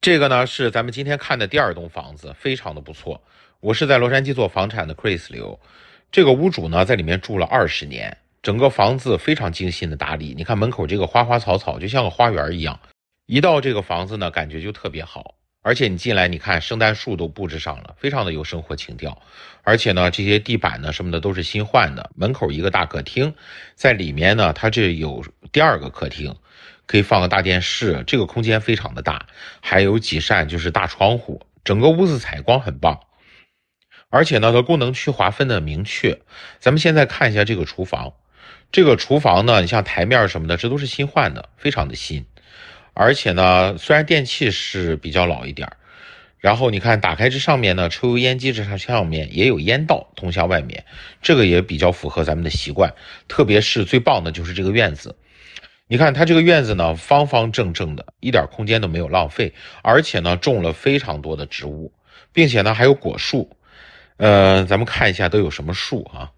这个呢是咱们今天看的第二栋房子，非常的不错。我是在洛杉矶做房产的 Chris Liu，这个屋主呢在里面住了二十年，整个房子非常精心的打理。你看门口这个花花草草就像个花园一样，一到这个房子呢感觉就特别好。而且你进来你看圣诞树都布置上了，非常的有生活情调。而且呢这些地板呢什么的都是新换的，门口一个大客厅，在里面呢它这有第二个客厅。可以放个大电视，这个空间非常的大，还有几扇就是大窗户，整个屋子采光很棒，而且呢，它功能区划分的明确。咱们现在看一下这个厨房，这个厨房呢，你像台面什么的，这都是新换的，非常的新。而且呢，虽然电器是比较老一点儿，然后你看打开这上面呢，抽油烟机这上面也有烟道通向外面，这个也比较符合咱们的习惯。特别是最棒的就是这个院子。你看它这个院子呢，方方正正的，一点空间都没有浪费，而且呢，种了非常多的植物，并且呢，还有果树。呃，咱们看一下都有什么树啊？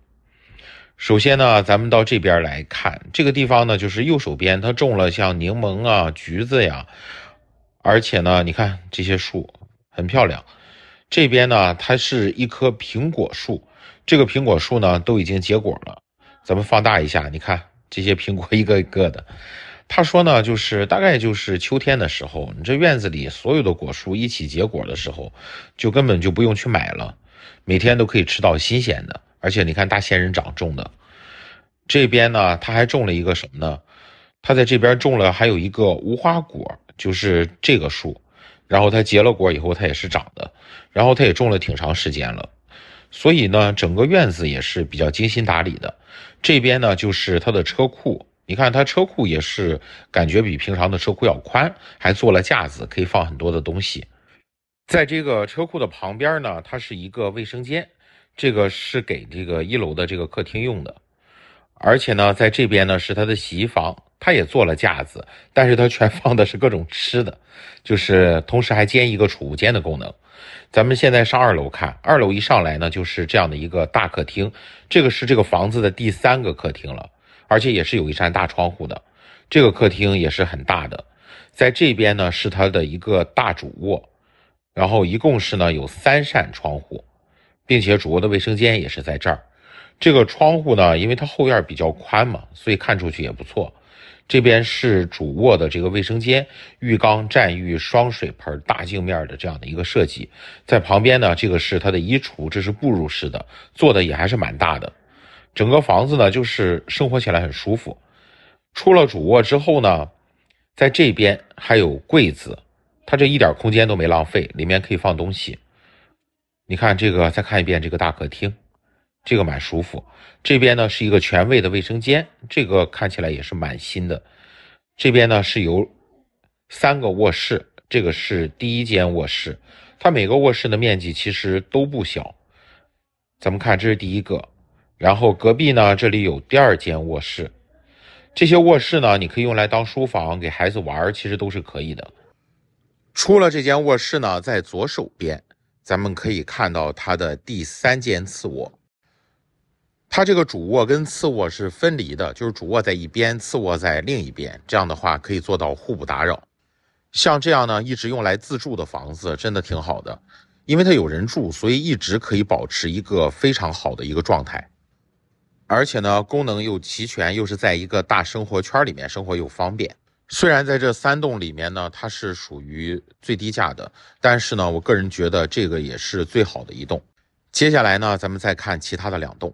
首先呢，咱们到这边来看这个地方呢，就是右手边，它种了像柠檬啊、橘子呀，而且呢，你看这些树很漂亮。这边呢，它是一棵苹果树，这个苹果树呢都已经结果了。咱们放大一下，你看。这些苹果一个一个的，他说呢，就是大概就是秋天的时候，你这院子里所有的果树一起结果的时候，就根本就不用去买了，每天都可以吃到新鲜的。而且你看大仙人掌种的这边呢，他还种了一个什么呢？他在这边种了还有一个无花果，就是这个树，然后它结了果以后它也是长的，然后他也种了挺长时间了。所以呢，整个院子也是比较精心打理的。这边呢就是它的车库，你看它车库也是感觉比平常的车库要宽，还做了架子，可以放很多的东西。在这个车库的旁边呢，它是一个卫生间，这个是给这个一楼的这个客厅用的。而且呢，在这边呢是它的洗衣房，它也做了架子，但是它全放的是各种吃的，就是同时还兼一个储物间的功能。咱们现在上二楼看，二楼一上来呢就是这样的一个大客厅，这个是这个房子的第三个客厅了，而且也是有一扇大窗户的，这个客厅也是很大的，在这边呢是它的一个大主卧，然后一共是呢有三扇窗户，并且主卧的卫生间也是在这儿，这个窗户呢因为它后院比较宽嘛，所以看出去也不错。这边是主卧的这个卫生间，浴缸、站浴、双水盆、大镜面的这样的一个设计，在旁边呢，这个是它的衣橱，这是步入式的，做的也还是蛮大的。整个房子呢，就是生活起来很舒服。出了主卧之后呢，在这边还有柜子，它这一点空间都没浪费，里面可以放东西。你看这个，再看一遍这个大客厅。这个蛮舒服，这边呢是一个全卫的卫生间，这个看起来也是蛮新的。这边呢是有三个卧室，这个是第一间卧室，它每个卧室的面积其实都不小。咱们看这是第一个，然后隔壁呢这里有第二间卧室，这些卧室呢你可以用来当书房给孩子玩，其实都是可以的。出了这间卧室呢，在左手边，咱们可以看到它的第三间次卧。它这个主卧跟次卧是分离的，就是主卧在一边，次卧在另一边，这样的话可以做到互不打扰。像这样呢，一直用来自住的房子真的挺好的，因为它有人住，所以一直可以保持一个非常好的一个状态。而且呢，功能又齐全，又是在一个大生活圈里面生活又方便。虽然在这三栋里面呢，它是属于最低价的，但是呢，我个人觉得这个也是最好的一栋。接下来呢，咱们再看其他的两栋。